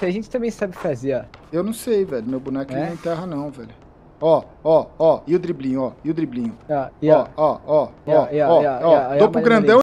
isso a gente também sabe fazer, ó. Eu não sei, velho. Meu boneco é? não enterra, não, velho. Ó, ó, ó. E o driblinho, ó. E o driblinho. Ó, ó, ó, ó, ó, ó. Dou pro grandão